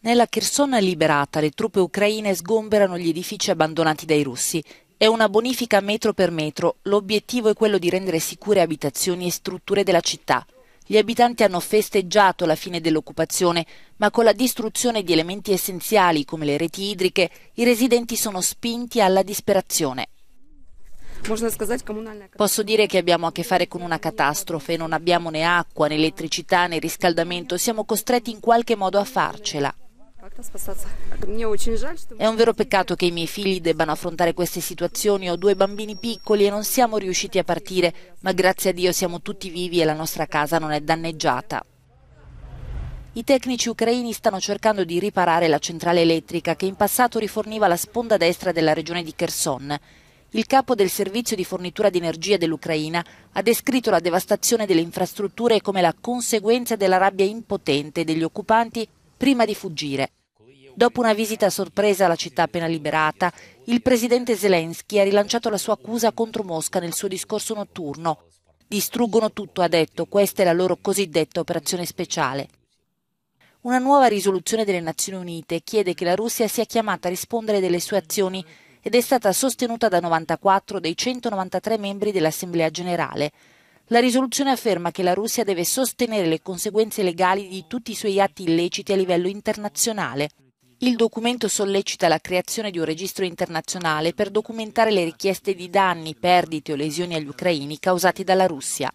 Nella Chersona liberata le truppe ucraine sgomberano gli edifici abbandonati dai russi. È una bonifica metro per metro. L'obiettivo è quello di rendere sicure abitazioni e strutture della città. Gli abitanti hanno festeggiato la fine dell'occupazione, ma con la distruzione di elementi essenziali come le reti idriche, i residenti sono spinti alla disperazione. Posso dire che abbiamo a che fare con una catastrofe, non abbiamo né acqua né elettricità né riscaldamento, siamo costretti in qualche modo a farcela. È un vero peccato che i miei figli debbano affrontare queste situazioni. Ho due bambini piccoli e non siamo riusciti a partire, ma grazie a Dio siamo tutti vivi e la nostra casa non è danneggiata. I tecnici ucraini stanno cercando di riparare la centrale elettrica che in passato riforniva la sponda destra della regione di Kherson. Il capo del servizio di fornitura di energia dell'Ucraina ha descritto la devastazione delle infrastrutture come la conseguenza della rabbia impotente degli occupanti prima di fuggire. Dopo una visita sorpresa alla città appena liberata, il presidente Zelensky ha rilanciato la sua accusa contro Mosca nel suo discorso notturno. Distruggono tutto, ha detto, questa è la loro cosiddetta operazione speciale. Una nuova risoluzione delle Nazioni Unite chiede che la Russia sia chiamata a rispondere delle sue azioni ed è stata sostenuta da 94 dei 193 membri dell'Assemblea generale. La risoluzione afferma che la Russia deve sostenere le conseguenze legali di tutti i suoi atti illeciti a livello internazionale. Il documento sollecita la creazione di un registro internazionale per documentare le richieste di danni, perdite o lesioni agli ucraini causati dalla Russia.